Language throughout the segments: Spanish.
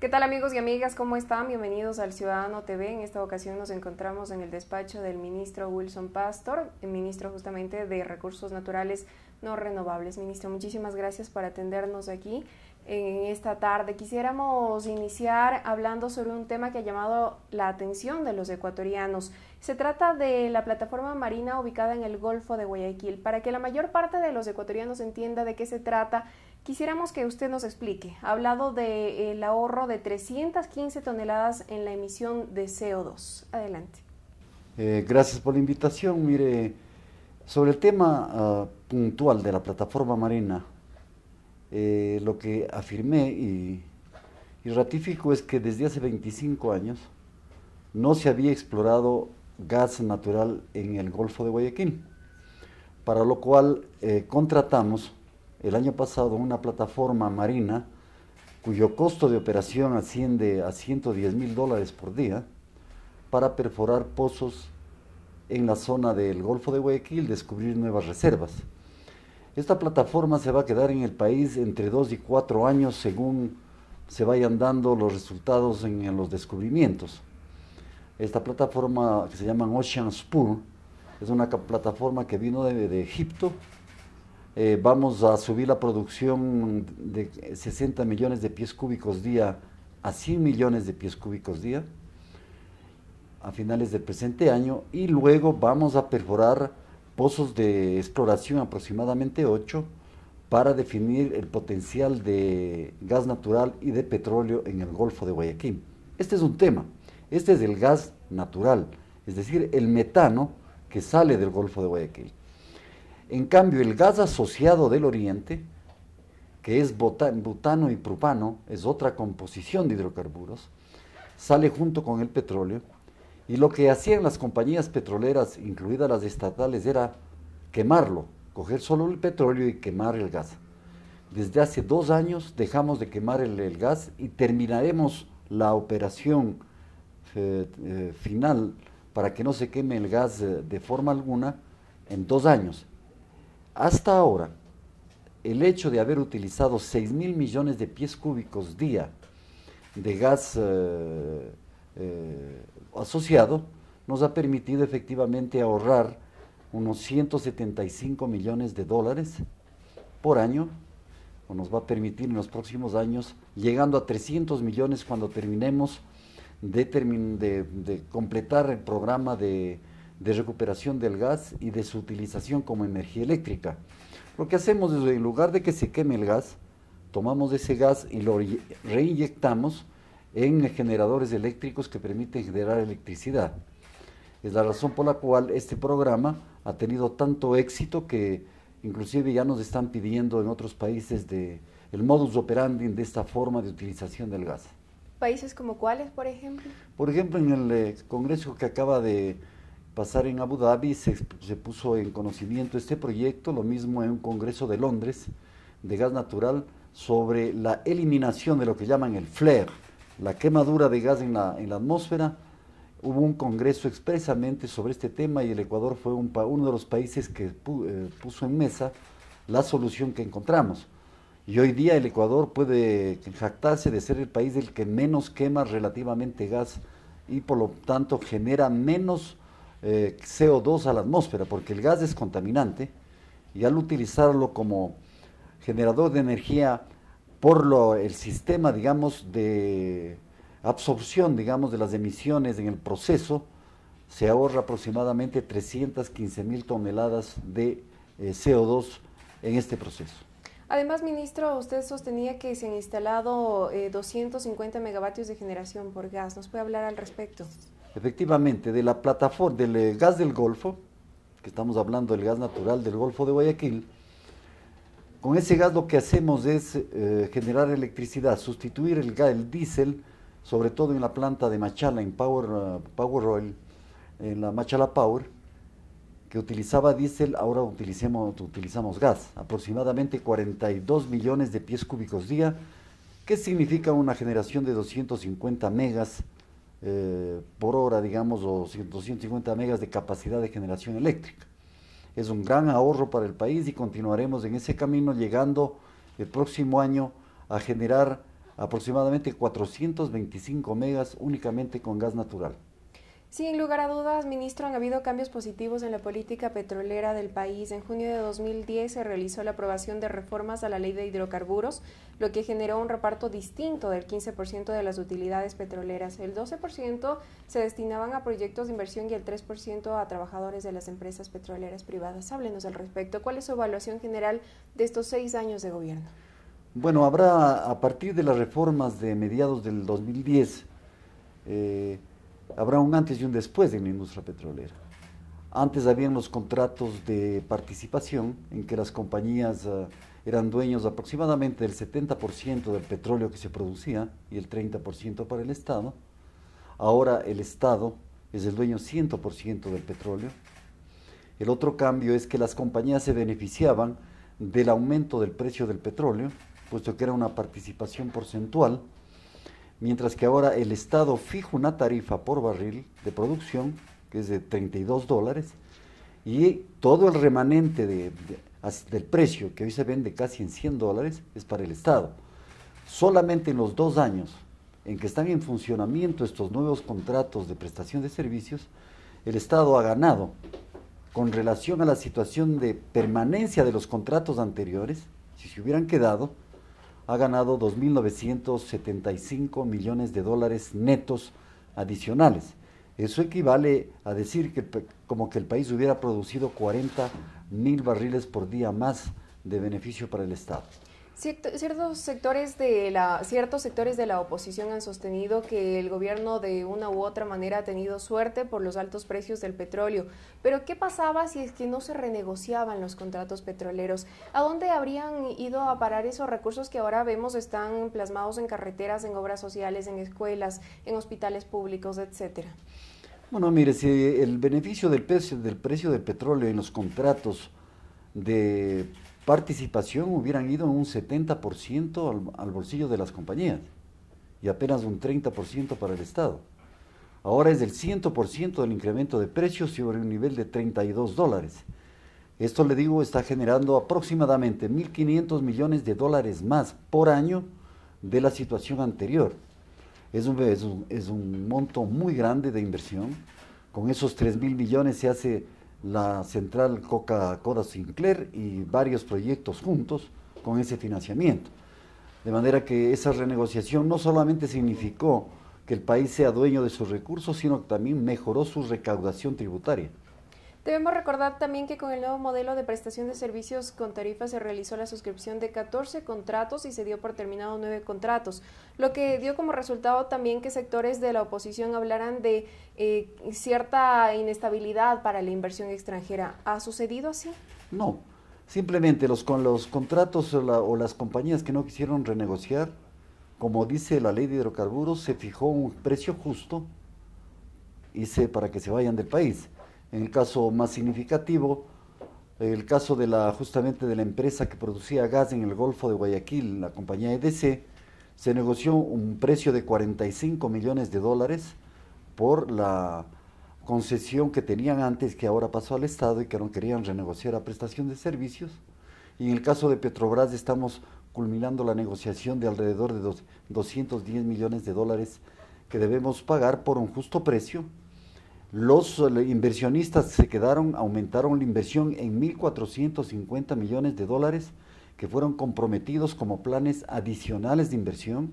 ¿Qué tal amigos y amigas? ¿Cómo están? Bienvenidos al Ciudadano TV. En esta ocasión nos encontramos en el despacho del ministro Wilson Pastor, ministro justamente de Recursos Naturales No Renovables. Ministro, muchísimas gracias por atendernos aquí en esta tarde. Quisiéramos iniciar hablando sobre un tema que ha llamado la atención de los ecuatorianos. Se trata de la plataforma marina ubicada en el Golfo de Guayaquil. Para que la mayor parte de los ecuatorianos entienda de qué se trata, Quisiéramos que usted nos explique. Ha hablado del eh, ahorro de 315 toneladas en la emisión de CO2. Adelante. Eh, gracias por la invitación. Mire, sobre el tema ah, puntual de la plataforma marina, eh, lo que afirmé y, ratifico es que desde hace 25 años no se había explorado gas natural en el Golfo de Guayaquil, para lo cual contratamos el año pasado una plataforma marina cuyo costo de operación asciende a 110 mil dólares por día para perforar pozos en la zona del Golfo de Guayaquil, descubrir nuevas reservas. Esta plataforma se va a quedar en el país entre dos y cuatro años según se vayan dando los resultados en, los descubrimientos. Esta plataforma que se llama Ocean Spur es una plataforma que vino de Egipto, eh, vamos a subir la producción de 60 millones de pies cúbicos día a 100 millones de pies cúbicos día a finales del presente año y luego vamos a perforar pozos de exploración aproximadamente 8 para definir el potencial de gas natural y de petróleo en el Golfo de Guayaquil. Este es un tema, este es el gas natural, es decir, el metano que sale del Golfo de Guayaquil. En cambio, el gas asociado del oriente, que es butano y propano, es otra composición de hidrocarburos, sale junto con el petróleo y lo que hacían las compañías petroleras, incluidas las estatales, era quemarlo, coger solo el petróleo y quemar el gas. Desde hace dos años dejamos de quemar el, gas y terminaremos la operación eh, eh, final para que no se queme el gas eh, de forma alguna en dos años. Hasta ahora, el hecho de haber utilizado 6 mil millones de pies cúbicos día de gas eh, eh, asociado nos ha permitido efectivamente ahorrar unos 175 millones de dólares por año, o nos va a permitir en los próximos años, llegando a 300 millones cuando terminemos de completar el programa de de recuperación del gas y de su utilización como energía eléctrica. Lo que hacemos es, en lugar de que se queme el gas, tomamos ese gas y lo reinyectamos en generadores eléctricos que permiten generar electricidad. Es la razón por la cual este programa ha tenido tanto éxito que inclusive ya nos están pidiendo en otros países de, el modus operandi de esta forma de utilización del gas. ¿Países como cuáles, por ejemplo? Por ejemplo, en el eh, Congreso que acaba de pasar en Abu Dhabi, se, puso en conocimiento este proyecto, lo mismo en un congreso de Londres de gas natural sobre la eliminación de lo que llaman el flare, la quemadura de gas en la, en atmósfera. Hubo un congreso expresamente sobre este tema y el Ecuador fue uno de los países que eh, puso en mesa la solución que encontramos. Y hoy día el Ecuador puede jactarse de ser el país del que menos quema relativamente gas y por lo tanto genera menos eh, CO2 a la atmósfera, porque el gas es contaminante y al utilizarlo como generador de energía por lo, el sistema, digamos, de absorción, digamos, de las emisiones en el proceso, se ahorra aproximadamente 315 mil toneladas de eh, CO2 en este proceso. Además, ministro, usted sostenía que se han instalado 250 eh, megavatios de generación por gas. ¿Nos puede hablar al respecto? Efectivamente, de la plataforma del eh, gas del Golfo, que estamos hablando del gas natural del Golfo de Guayaquil, con ese gas lo que hacemos es eh, generar electricidad, sustituir el gas, el diésel, sobre todo en la planta de Machala, en eh, Power, Oil, en la Machala Power, que utilizaba diésel, ahora utilicemos, utilizamos gas, aproximadamente 42 millones de pies cúbicos día, que significa una generación de 250 megas eh, por hora, digamos, o 250 megas de capacidad de generación eléctrica. Es un gran ahorro para el país y continuaremos en ese camino llegando el próximo año a generar aproximadamente 425 megas únicamente con gas natural en lugar a dudas, ministro, han habido cambios positivos en la política petrolera del país. En junio de 2010 se realizó la aprobación de reformas a la ley de hidrocarburos, lo que generó un reparto distinto del 15% de las utilidades petroleras. El 12% se destinaban a proyectos de inversión y el 3% a trabajadores de las empresas petroleras privadas. Háblenos al respecto. ¿Cuál es su evaluación general de estos seis años de gobierno? Bueno, habrá a partir de las reformas de mediados del 2010 habrá un antes y un después en la industria petrolera. Antes habían los contratos de participación en que las compañías ah, eran dueños aproximadamente del 70% del petróleo que se producía y el 30% para el Estado. Ahora el Estado es el dueño 100% del petróleo. El otro cambio es que las compañías se beneficiaban del aumento del precio del petróleo, puesto que era una participación porcentual mientras que ahora el Estado fija una tarifa por barril de producción, que es de 32 dólares, y todo el remanente del precio, que hoy se vende casi en 100 dólares, es para el Estado. Solamente en los dos años en que están en funcionamiento estos nuevos contratos de prestación de servicios, el Estado ha ganado con relación a la situación de permanencia de los contratos anteriores, si se hubieran quedado, ha ganado 2.975 millones de dólares netos adicionales. Eso equivale a decir que como que el país hubiera producido 40 mil barriles por día más de beneficio para el Estado. Ciertos sectores, de la, ciertos sectores de la oposición han sostenido que el gobierno de una u otra manera ha tenido suerte por los altos precios del petróleo. Pero ¿qué pasaba si es que no se renegociaban los contratos petroleros? ¿A dónde habrían ido a parar esos recursos que ahora vemos están plasmados en carreteras, en obras sociales, en escuelas, en hospitales públicos, etcétera? Bueno, mire, si el beneficio del precio del, precio del petróleo en los contratos de participación hubieran ido un 70% al, bolsillo de las compañías y apenas un 30% para el Estado. Ahora es del 100% del incremento de precios sobre un nivel de 32 dólares. Esto, le digo, está generando aproximadamente 1.500 millones de dólares más por año de la situación anterior. Es un, es es un monto muy grande de inversión. Con esos 3.000 millones se hace la central Coca-Cola Sinclair y varios proyectos juntos con ese financiamiento. De manera que esa renegociación no solamente significó que el país sea dueño de sus recursos, sino que también mejoró su recaudación tributaria. Debemos recordar también que con el nuevo modelo de prestación de servicios con tarifa se realizó la suscripción de 14 contratos y se dio por terminado 9 contratos, lo que dio como resultado también que sectores de la oposición hablaran de eh, cierta inestabilidad para la inversión extranjera. ¿Ha sucedido así? No, simplemente los, con los contratos o, o las compañías que no quisieron renegociar, como dice la ley de hidrocarburos, se fijó un precio justo y se, para que se vayan del país en el caso más significativo, el caso de la, justamente de la empresa que producía gas en el Golfo de Guayaquil, la compañía EDC, se negoció un precio de 45 millones de dólares por la concesión que tenían antes, que ahora pasó al Estado y que no querían renegociar la prestación de servicios. Y en el caso de Petrobras estamos culminando la negociación de alrededor de 210 millones de dólares que debemos pagar por un justo precio los eh, inversionistas se quedaron, aumentaron la inversión en 1.450 millones de dólares que fueron comprometidos como planes adicionales de inversión,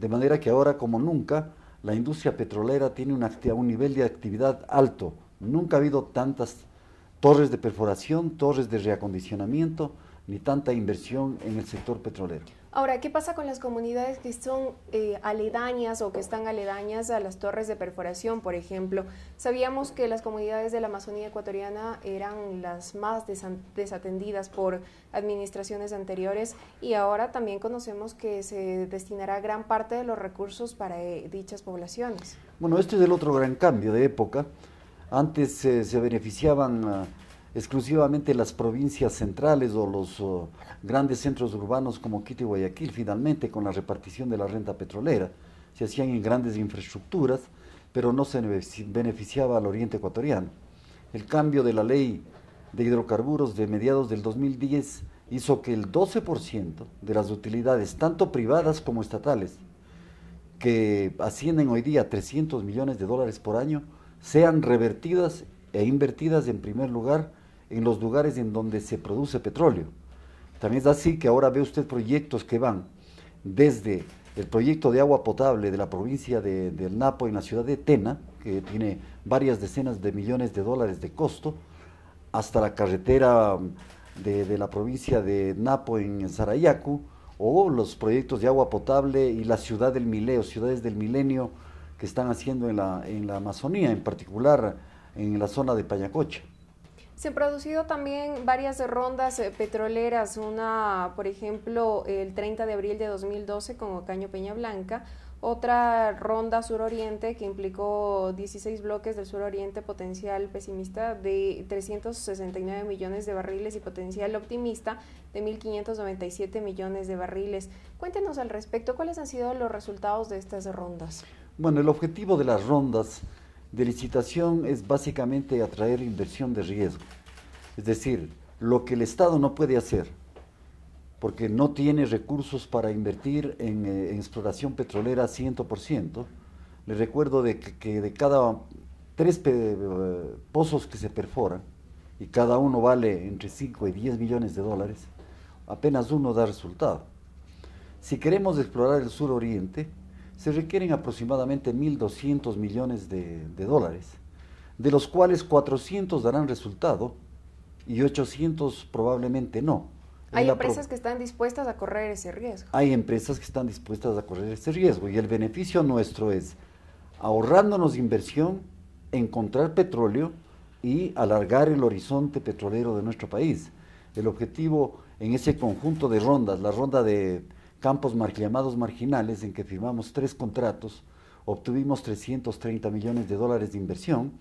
de manera que ahora como nunca la industria petrolera tiene un nivel de actividad alto. Nunca ha habido tantas torres de perforación, torres de reacondicionamiento, ni tanta inversión en el sector petrolero. Ahora, ¿qué pasa con las comunidades que son eh, aledañas o que están aledañas a las torres de perforación, por ejemplo? Sabíamos que las comunidades de la Amazonía ecuatoriana eran las más desatendidas por administraciones anteriores y ahora también conocemos que se destinará gran parte de los recursos para eh, dichas poblaciones. Bueno, este es el otro gran cambio de época. Antes eh, se beneficiaban ah, exclusivamente las provincias centrales o los oh, grandes centros urbanos como Quito y Guayaquil, finalmente con la repartición de la renta petrolera, se hacían en grandes infraestructuras, pero no se beneficiaba al oriente ecuatoriano. El cambio de la ley de hidrocarburos de mediados del 2010 hizo que el 12% de las utilidades, tanto privadas como estatales, que ascienden hoy día a 300 millones de dólares por año, sean revertidas e invertidas en primer lugar en los lugares en donde se produce petróleo. También es así que ahora ve usted proyectos que van desde el proyecto de agua potable de la provincia de, del Napo en la ciudad de Tena, que tiene varias decenas de millones de dólares de costo, hasta la carretera mm, de, la provincia de Napo en Sarayacu, o los proyectos de agua potable y la ciudad del Mileo, ciudades del milenio que están haciendo en la, en la Amazonía, en particular en la zona de Payacocha. Se han producido también varias rondas eh, petroleras, una, por ejemplo, el 30 de abril de 2012 con Ocaño Peña Blanca, otra ronda suroriente que implicó 16 bloques del suroriente potencial pesimista de 369 millones de barriles y potencial optimista de 1.597 millones de barriles. Cuéntenos al respecto, ¿cuáles han sido los resultados de estas rondas? Bueno, el objetivo de las rondas de licitación es básicamente atraer inversión de riesgo. Es decir, lo que el Estado no puede hacer, porque no tiene recursos para invertir en, eh, exploración petrolera 100%. Les recuerdo de que, de cada tres eh, pozos que se perforan, y cada uno vale entre 5 y 10 millones de dólares, apenas uno da resultado. Si queremos explorar el sur oriente, se requieren aproximadamente 1.200 millones de, dólares, de los cuales 400 darán resultado y 800 probablemente no. Hay empresas que están dispuestas a correr ese riesgo. Hay empresas que están dispuestas a correr ese riesgo y el beneficio nuestro es ahorrándonos inversión, encontrar petróleo y alargar el horizonte petrolero de nuestro país. El objetivo en ese conjunto de rondas, la ronda de campos llamados marginales en que firmamos tres contratos, obtuvimos 330 millones de dólares de inversión,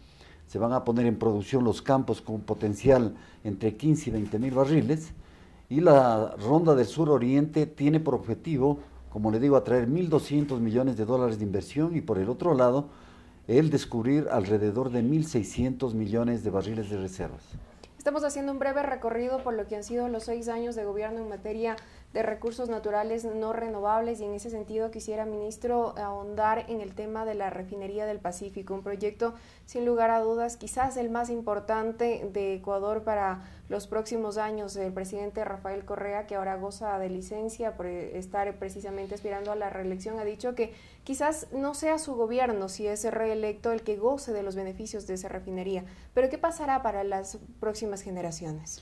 se van a poner en producción los campos con potencial entre 15 y 20 mil barriles, y la Ronda del Sur Oriente tiene por objetivo, como le digo, atraer 1.200 millones de dólares de inversión y por el otro lado, el descubrir alrededor de 1.600 millones de barriles de reservas. Estamos haciendo un breve recorrido por lo que han sido los seis años de gobierno en materia de recursos naturales no renovables y en ese sentido quisiera, ministro, ahondar en el tema de la refinería del Pacífico, un proyecto sin lugar a dudas quizás el más importante de Ecuador para los próximos años el presidente Rafael Correa, que ahora goza de licencia por eh, estar precisamente aspirando a la reelección, ha dicho que quizás no sea su gobierno, si es reelecto, el que goce de los beneficios de esa refinería. Pero ¿qué pasará para las próximas generaciones?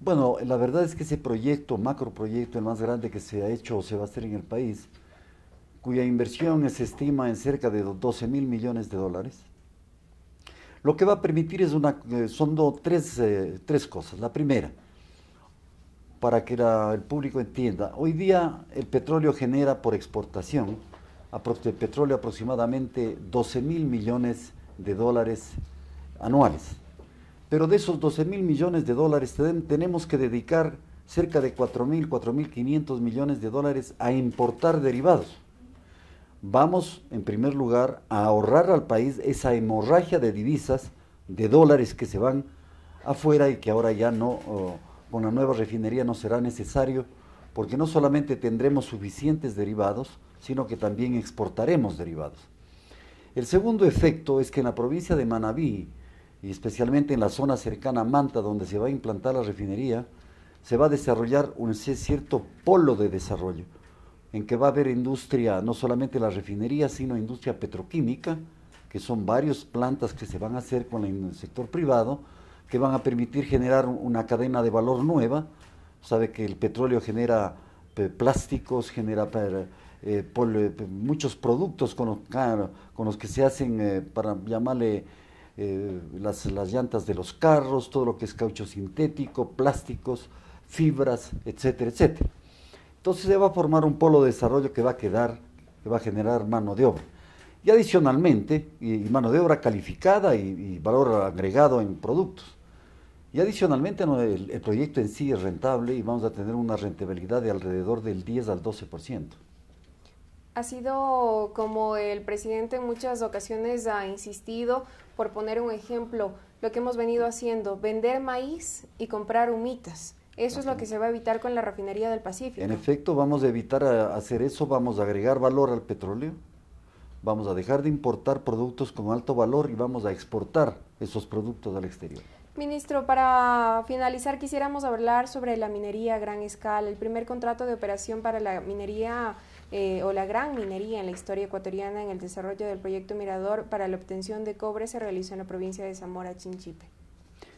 Bueno, la verdad es que ese proyecto, macroproyecto, el más grande que se ha hecho o se va a hacer en el país, cuya inversión se estima en cerca de 12 mil millones de dólares, lo que va a permitir es una, eh, son eh, tres, cosas. La primera, para que el público entienda, hoy día el petróleo genera por exportación, el petróleo aproximadamente 12 mil millones de dólares anuales. Pero de esos 12 mil millones de dólares tenemos que dedicar cerca de 4 mil, 4 mil 500 millones de dólares a importar derivados vamos en primer lugar a ahorrar al país esa hemorragia de divisas, de dólares que se van afuera y que ahora ya no, con la nueva refinería no será necesario, porque no solamente tendremos suficientes derivados, sino que también exportaremos derivados. El segundo efecto es que en la provincia de Manabí, y especialmente en la zona cercana a Manta, donde se va a implantar la refinería, se va a desarrollar un cierto polo de desarrollo en que va a haber industria, no solamente la refinería, sino industria petroquímica, que son varias plantas que se van a hacer con el sector privado, que van a permitir generar una cadena de valor nueva. Sabe que el petróleo genera eh, plásticos, genera eh, eh, muchos productos con los, que ah, se hacen, para llamarle las, las llantas de los carros, todo lo que es caucho sintético, plásticos, fibras, etcétera, etcétera. Entonces se va a formar un polo de desarrollo que va a quedar, que va a generar mano de obra. Y adicionalmente, y, mano de obra calificada y, valor agregado en productos. Y adicionalmente el, el, proyecto en sí es rentable y vamos a tener una rentabilidad de alrededor del 10 al 12%. Ha sido como el presidente en muchas ocasiones ha insistido, por poner un ejemplo, lo que hemos venido haciendo, vender maíz y comprar humitas eso es lo que se va a evitar con la refinería del Pacífico. En efecto, vamos a evitar hacer eso, vamos a agregar valor al petróleo, vamos a dejar de importar productos con alto valor y vamos a exportar esos productos al exterior. Ministro, para finalizar quisiéramos hablar sobre la minería a gran escala, el primer contrato de operación para la minería eh, o la gran minería en la historia ecuatoriana en el desarrollo del proyecto Mirador para la obtención de cobre se realizó en la provincia de Zamora, Chinchipe.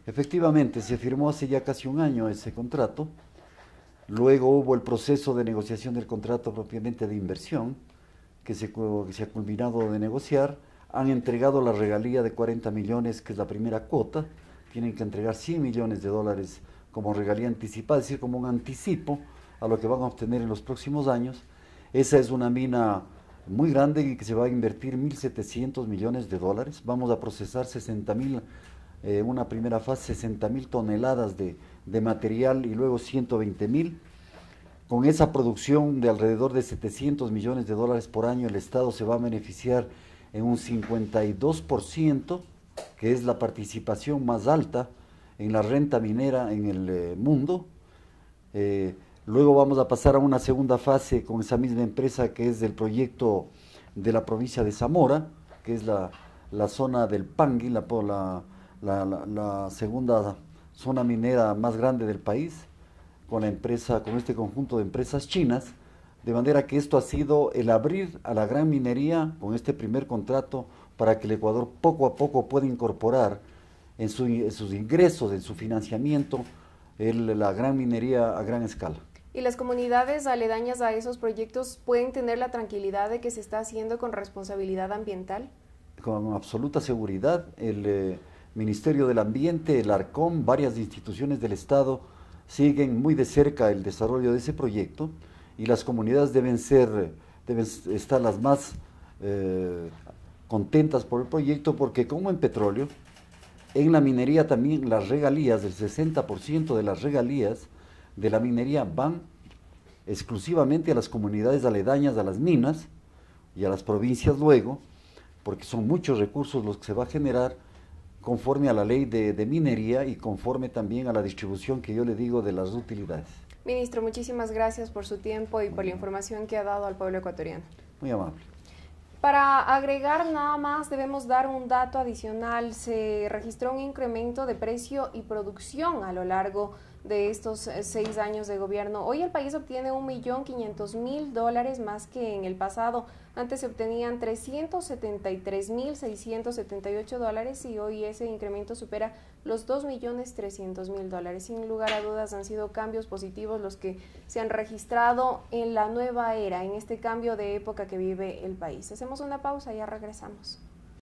Efectivamente, se firmó hace ya casi un año ese contrato. Luego hubo el proceso de negociación del contrato propiamente de inversión, que se, se ha culminado de negociar. Han entregado la regalía de 40 millones, que es la primera cuota. Tienen que entregar 100 millones de dólares como regalía anticipada, es decir, como un anticipo a lo que van a obtener en los próximos años. Esa es una mina muy grande y que se va a invertir 1.700 millones de dólares. Vamos a procesar 60.000 eh, una primera fase 60 mil toneladas de, material y luego 120 mil. Con esa producción de alrededor de 700 millones de dólares por año, el Estado se va a beneficiar en un 52%, que es la participación más alta en la renta minera en el eh, mundo. Eh, luego vamos a pasar a una segunda fase con esa misma empresa que es del proyecto de la provincia de Zamora, que es la, zona del Pangui, la, la la, segunda zona minera más grande del país, con la empresa, con este conjunto de empresas chinas, de manera que esto ha sido el abrir a la gran minería con este primer contrato para que el Ecuador poco a poco pueda incorporar en, sus ingresos, en su financiamiento, la gran minería a gran escala. ¿Y las comunidades aledañas a esos proyectos pueden tener la tranquilidad de que se está haciendo con responsabilidad ambiental? Con absoluta seguridad. El, eh, Ministerio del Ambiente, el ARCOM, varias instituciones del Estado siguen muy de cerca el desarrollo de ese proyecto y las comunidades deben ser, deben estar las más eh, contentas por el proyecto porque como en petróleo, en la minería también las regalías, el 60% de las regalías de la minería van exclusivamente a las comunidades aledañas a las minas y a las provincias luego, porque son muchos recursos los que se va a generar conforme a la ley de, minería y conforme también a la distribución que yo le digo de las utilidades. Ministro, muchísimas gracias por su tiempo y por la información que ha dado al pueblo ecuatoriano. Muy amable. Para agregar nada más debemos dar un dato adicional. Se registró un incremento de precio y producción a lo largo de de estos eh, seis años de gobierno. Hoy el país obtiene 1.500.000 dólares más que en el pasado. Antes se obtenían 373.678 dólares y hoy ese incremento supera los 2.300.000 dólares. Sin lugar a dudas han sido cambios positivos los que se han registrado en la nueva era, en este cambio de época que vive el país. Hacemos una pausa y ya regresamos.